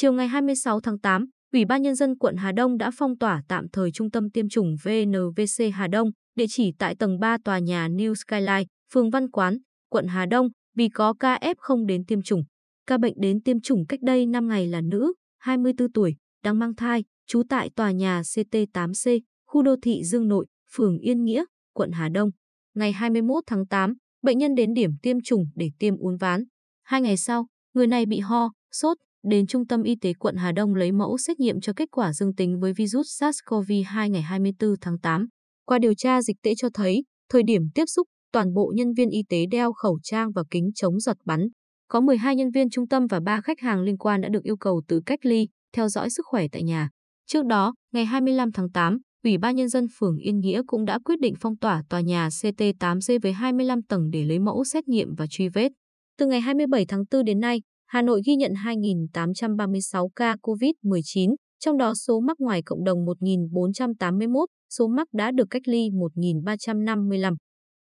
Chiều ngày 26 tháng 8, Ủy ban Nhân dân quận Hà Đông đã phong tỏa tạm thời trung tâm tiêm chủng VNVC Hà Đông, địa chỉ tại tầng 3 tòa nhà New Skyline, phường Văn Quán, quận Hà Đông, vì có ca F0 đến tiêm chủng. Ca bệnh đến tiêm chủng cách đây 5 ngày là nữ, 24 tuổi, đang mang thai, trú tại tòa nhà CT8C, khu đô thị Dương Nội, phường Yên Nghĩa, quận Hà Đông. Ngày 21 tháng 8, bệnh nhân đến điểm tiêm chủng để tiêm uốn ván. Hai ngày sau, người này bị ho, sốt, đến Trung tâm Y tế quận Hà Đông lấy mẫu xét nghiệm cho kết quả dương tính với virus SARS-CoV-2 ngày 24 tháng 8. Qua điều tra dịch tễ cho thấy, thời điểm tiếp xúc, toàn bộ nhân viên y tế đeo khẩu trang và kính chống giọt bắn. Có 12 nhân viên trung tâm và 3 khách hàng liên quan đã được yêu cầu tự cách ly, theo dõi sức khỏe tại nhà. Trước đó, ngày 25 tháng 8, Ủy ban Nhân dân phường Yên Nghĩa cũng đã quyết định phong tỏa tòa nhà CT8C với 25 tầng để lấy mẫu xét nghiệm và truy vết. Từ ngày 27 tháng 4 đến nay, Hà Nội ghi nhận 2.836 ca COVID-19, trong đó số mắc ngoài cộng đồng 1.481, số mắc đã được cách ly 1.355.